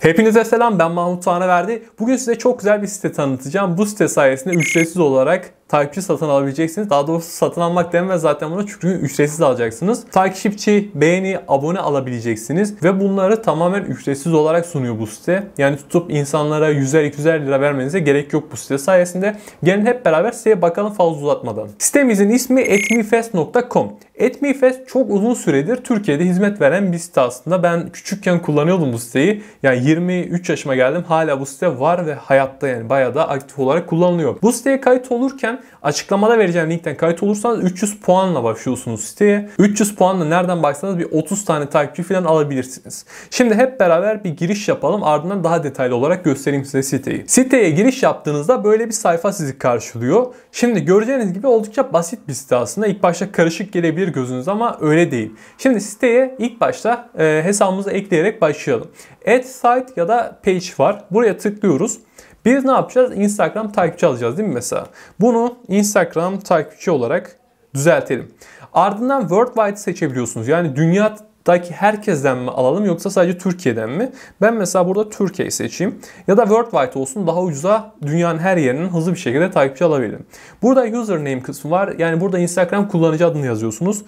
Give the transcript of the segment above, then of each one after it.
Hepinize selam ben Mahmut Taneverdi. Bugün size çok güzel bir site tanıtacağım. Bu site sayesinde ücretsiz olarak takipçi satın alabileceksiniz. Daha doğrusu satın almak denmez zaten buna çünkü ücretsiz alacaksınız. Takipçi, beğeni, abone alabileceksiniz ve bunları tamamen ücretsiz olarak sunuyor bu site. Yani tutup insanlara 100'er 200'er lira vermenize gerek yok bu site sayesinde. Gelin hep beraber siteye bakalım fazla uzatmadan. Sitemizin ismi etmifest.com. Etmifest çok uzun süredir Türkiye'de hizmet veren bir site aslında. Ben küçükken kullanıyordum bu siteyi. Yani 23 yaşıma geldim hala bu site var ve hayatta yani bayağı da aktif olarak kullanılıyor. Bu siteye kayıt olurken linkten açıklamada vereceğim linkten kayıt olursanız 300 puanla başlıyorsunuz siteye. 300 puanla nereden baksanız bir 30 tane takipçi falan alabilirsiniz. Şimdi hep beraber bir giriş yapalım ardından daha detaylı olarak göstereyim size siteyi. Siteye giriş yaptığınızda böyle bir sayfa sizi karşılıyor. Şimdi göreceğiniz gibi oldukça basit bir site aslında. İlk başta karışık gelebilir gözünüz ama öyle değil. Şimdi siteye ilk başta e, hesabımızı ekleyerek başlayalım. Add site ya da page var. Buraya tıklıyoruz. Biz ne yapacağız? Instagram takipçi alacağız değil mi mesela? Bunu Instagram takipçi olarak düzeltelim. Ardından worldwide seçebiliyorsunuz. Yani dünyadaki herkesten mi alalım yoksa sadece Türkiye'den mi? Ben mesela burada Türkiye'yi seçeyim. Ya da worldwide olsun daha ucuza dünyanın her yerinin hızlı bir şekilde takipçi alabilirim. Burada username kısmı var. Yani burada Instagram kullanıcı adını yazıyorsunuz.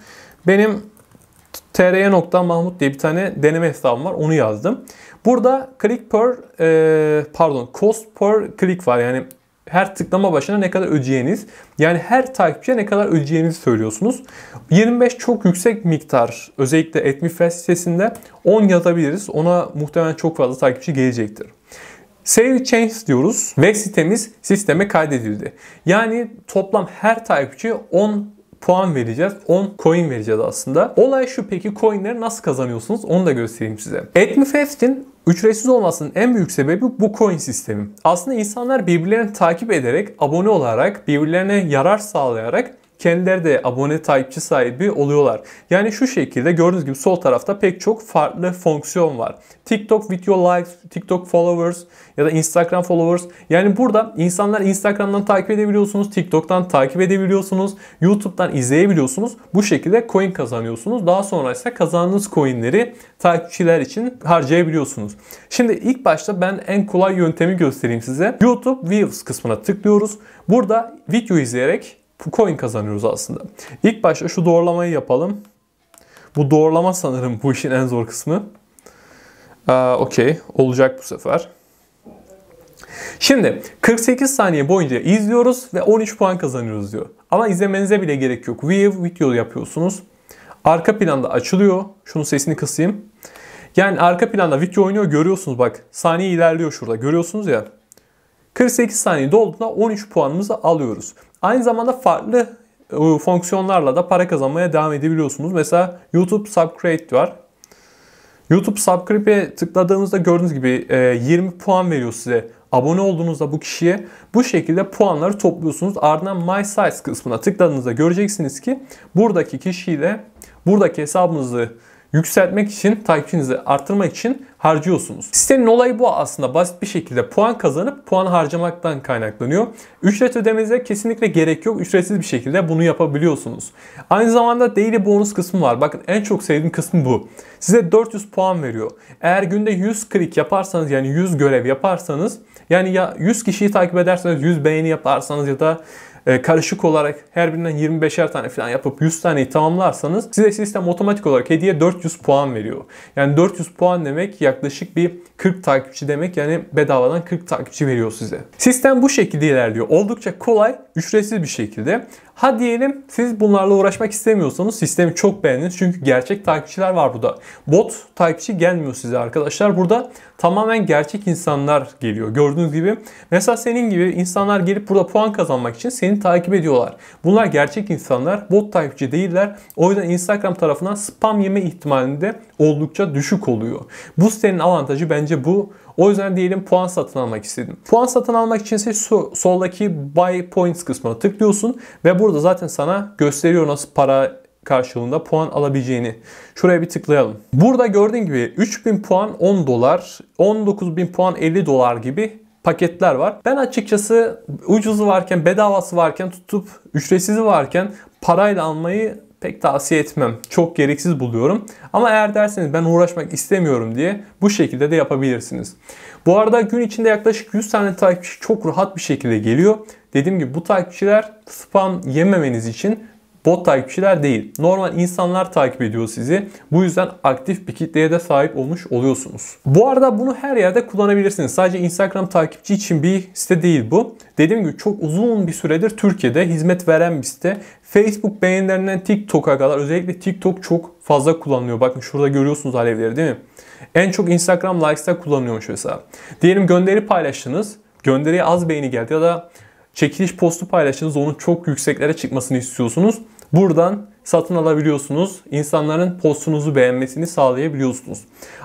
Benim tr.mahmut diye bir tane deneme hesabım var. Onu yazdım. Burada click per e, pardon cost per click var. Yani her tıklama başına ne kadar ödeyeceğiniz yani her takipçiye ne kadar ödeyeceğinizi söylüyorsunuz. 25 çok yüksek miktar özellikle Etmifest sitesinde 10 yazabiliriz. Ona muhtemelen çok fazla takipçi gelecektir. Save change diyoruz web sitemiz sisteme kaydedildi. Yani toplam her takipçi 10 puan vereceğiz. 10 coin vereceğiz aslında. Olay şu peki coinleri nasıl kazanıyorsunuz onu da göstereyim size. Etmifest'in Ücretsiz olmasının en büyük sebebi bu coin sistemi. Aslında insanlar birbirlerini takip ederek, abone olarak, birbirlerine yarar sağlayarak kendileri de abone takipçi sahibi oluyorlar. Yani şu şekilde gördüğünüz gibi sol tarafta pek çok farklı fonksiyon var. TikTok video likes, TikTok followers ya da Instagram followers. Yani burada insanlar Instagram'dan takip edebiliyorsunuz, TikTok'tan takip edebiliyorsunuz, YouTube'dan izleyebiliyorsunuz. Bu şekilde coin kazanıyorsunuz. Daha sonra ise kazandığınız coinleri takipçiler için harcayabiliyorsunuz. Şimdi ilk başta ben en kolay yöntemi göstereyim size. YouTube Views kısmına tıklıyoruz. Burada video izleyerek coin kazanıyoruz aslında. İlk başta şu doğrulamayı yapalım. Bu doğrulama sanırım bu işin en zor kısmı. Ee, Okey. Olacak bu sefer. Şimdi 48 saniye boyunca izliyoruz ve 13 puan kazanıyoruz diyor. Ama izlemenize bile gerek yok. Weave video yapıyorsunuz. Arka planda açılıyor. Şunun sesini kısayım. Yani arka planda video oynuyor görüyorsunuz bak. Saniye ilerliyor şurada. Görüyorsunuz ya. 48 saniye dolduğunda 13 puanımızı alıyoruz. Aynı zamanda farklı e, fonksiyonlarla da para kazanmaya devam edebiliyorsunuz. Mesela YouTube Subcreate var. YouTube Subscribe'e tıkladığınızda gördüğünüz gibi 20 e, puan veriyor size. Abone olduğunuzda bu kişiye bu şekilde puanları topluyorsunuz. Ardından My Size kısmına tıkladığınızda göreceksiniz ki buradaki kişiyle buradaki hesabınızı yükseltmek için, takipçinizi arttırmak için harcıyorsunuz. Sitenin olayı bu aslında basit bir şekilde puan kazanıp puan harcamaktan kaynaklanıyor. Ücret ödemenize kesinlikle gerek yok. Ücretsiz bir şekilde bunu yapabiliyorsunuz. Aynı zamanda daily bonus kısmı var. Bakın en çok sevdiğim kısmı bu. Size 400 puan veriyor. Eğer günde 100 klik yaparsanız yani 100 görev yaparsanız yani ya 100 kişiyi takip ederseniz 100 beğeni yaparsanız ya da e, karışık olarak her birinden 25'er tane falan yapıp 100 taneyi tamamlarsanız size sistem otomatik olarak hediye 400 puan veriyor. Yani 400 puan demek yaklaşık bir 40 takipçi demek yani bedavadan 40 takipçi veriyor size. Sistem bu şekilde ilerliyor. Oldukça kolay, ücretsiz bir şekilde. Ha diyelim siz bunlarla uğraşmak istemiyorsanız sistemi çok beğendiniz. Çünkü gerçek takipçiler var burada. Bot takipçi gelmiyor size arkadaşlar. Burada tamamen gerçek insanlar geliyor. Gördüğünüz gibi mesela senin gibi insanlar gelip burada puan kazanmak için seni takip ediyorlar. Bunlar gerçek insanlar. Bot takipçi değiller. O yüzden Instagram tarafından spam yeme ihtimalinde oldukça düşük oluyor. Bu sitenin avantajı bence bu. O yüzden diyelim puan satın almak istedim. Puan satın almak için ise soldaki buy points kısmına tıklıyorsun ve burada zaten sana gösteriyor nasıl para karşılığında puan alabileceğini. Şuraya bir tıklayalım. Burada gördüğün gibi 3000 puan 10 dolar, 19000 puan 50 dolar gibi paketler var. Ben açıkçası ucuzu varken, bedavası varken tutup ücretsizi varken parayla almayı pek tavsiye etmem. Çok gereksiz buluyorum. Ama eğer derseniz ben uğraşmak istemiyorum diye bu şekilde de yapabilirsiniz. Bu arada gün içinde yaklaşık 100 tane takipçi çok rahat bir şekilde geliyor. Dediğim gibi bu takipçiler spam yememeniz için bot takipçiler değil. Normal insanlar takip ediyor sizi. Bu yüzden aktif bir kitleye de sahip olmuş oluyorsunuz. Bu arada bunu her yerde kullanabilirsiniz. Sadece Instagram takipçi için bir site değil bu. Dediğim gibi çok uzun bir süredir Türkiye'de hizmet veren bir site. Facebook beğenilerinden TikTok'a kadar özellikle TikTok çok fazla kullanılıyor. Bakın şurada görüyorsunuz alevleri değil mi? En çok Instagram likes'te kullanıyormuş mesela. Diyelim gönderi paylaştınız. Gönderiye az beğeni geldi ya da çekiliş postu paylaştınız. Onun çok yükseklere çıkmasını istiyorsunuz. Buradan satın alabiliyorsunuz. İnsanların postunuzu beğenmesini sağlayabiliyorsunuz.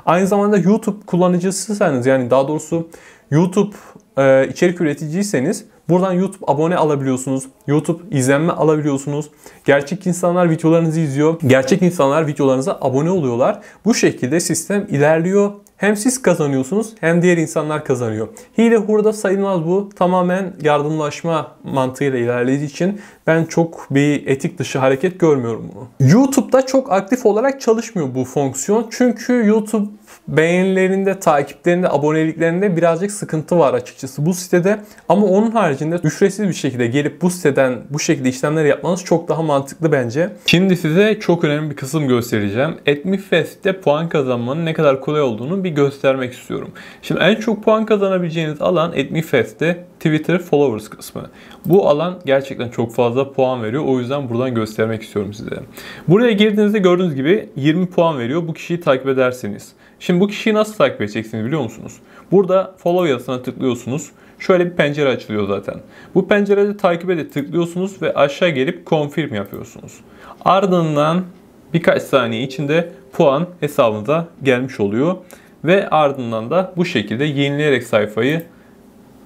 Aynı zamanda YouTube kullanıcısıysanız yani daha doğrusu YouTube e, içerik üreticiyseniz buradan YouTube abone alabiliyorsunuz. YouTube izlenme alabiliyorsunuz. Gerçek insanlar videolarınızı izliyor. Gerçek insanlar videolarınıza abone oluyorlar. Bu şekilde sistem ilerliyor hem siz kazanıyorsunuz hem diğer insanlar kazanıyor. Hile hurda sayılmaz bu. Tamamen yardımlaşma mantığıyla ilerlediği için ben çok bir etik dışı hareket görmüyorum bunu. YouTube'da çok aktif olarak çalışmıyor bu fonksiyon. Çünkü YouTube beğenilerinde, takiplerinde, aboneliklerinde birazcık sıkıntı var açıkçası bu sitede. Ama onun haricinde ücretsiz bir şekilde gelip bu siteden bu şekilde işlemler yapmanız çok daha mantıklı bence. Şimdi size çok önemli bir kısım göstereceğim. Etmifest'te puan kazanmanın ne kadar kolay olduğunu bir göstermek istiyorum. Şimdi en çok puan kazanabileceğiniz alan Etmifest'te Twitter followers kısmı. Bu alan gerçekten çok fazla puan veriyor. O yüzden buradan göstermek istiyorum size. Buraya girdiğinizde gördüğünüz gibi 20 puan veriyor. Bu kişiyi takip ederseniz. Şimdi bu kişiyi nasıl takip edeceksiniz biliyor musunuz? Burada follow yazısına tıklıyorsunuz. Şöyle bir pencere açılıyor zaten. Bu pencerede takip ede tıklıyorsunuz ve aşağı gelip confirm yapıyorsunuz. Ardından birkaç saniye içinde puan hesabınıza gelmiş oluyor. Ve ardından da bu şekilde yenileyerek sayfayı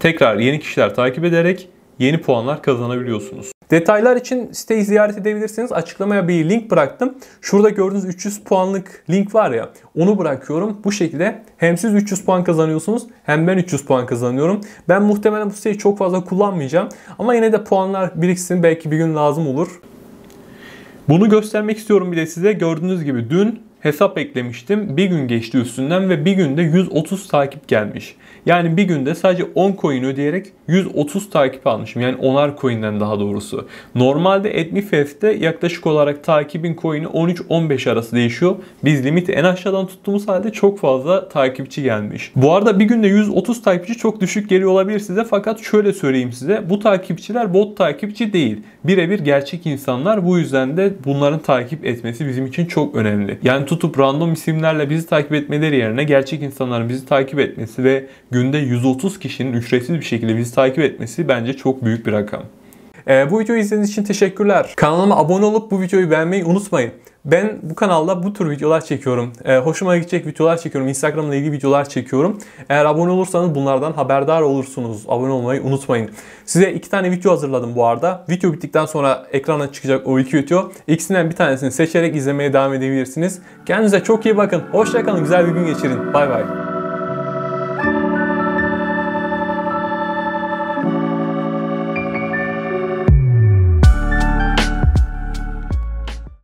tekrar yeni kişiler takip ederek yeni puanlar kazanabiliyorsunuz. Detaylar için siteyi ziyaret edebilirsiniz. Açıklamaya bir link bıraktım. Şurada gördüğünüz 300 puanlık link var ya onu bırakıyorum. Bu şekilde hem siz 300 puan kazanıyorsunuz hem ben 300 puan kazanıyorum. Ben muhtemelen bu siteyi çok fazla kullanmayacağım. Ama yine de puanlar biriksin belki bir gün lazım olur. Bunu göstermek istiyorum bir de size. Gördüğünüz gibi dün hesap eklemiştim. Bir gün geçti üstünden ve bir günde 130 takip gelmiş. Yani bir günde sadece 10 coin ödeyerek 130 takip almışım. Yani 10'ar coin'den daha doğrusu. Normalde Etmifest'te yaklaşık olarak takibin coin'i 13-15 arası değişiyor. Biz limiti en aşağıdan tuttuğumuz halde çok fazla takipçi gelmiş. Bu arada bir günde 130 takipçi çok düşük geliyor olabilir size fakat şöyle söyleyeyim size. Bu takipçiler bot takipçi değil. Birebir gerçek insanlar. Bu yüzden de bunların takip etmesi bizim için çok önemli. Yani tutup random isimlerle bizi takip etmeleri yerine gerçek insanların bizi takip etmesi ve günde 130 kişinin ücretsiz bir şekilde bizi takip etmesi bence çok büyük bir rakam. E, bu videoyu izlediğiniz için teşekkürler. Kanalıma abone olup bu videoyu beğenmeyi unutmayın. Ben bu kanalda bu tür videolar çekiyorum. E, hoşuma gidecek videolar çekiyorum. Instagram'la ilgili videolar çekiyorum. Eğer abone olursanız bunlardan haberdar olursunuz. Abone olmayı unutmayın. Size iki tane video hazırladım bu arada. Video bittikten sonra ekrana çıkacak o iki video. İkisinden bir tanesini seçerek izlemeye devam edebilirsiniz. Kendinize çok iyi bakın. Hoşçakalın. Güzel bir gün geçirin. Bay bay.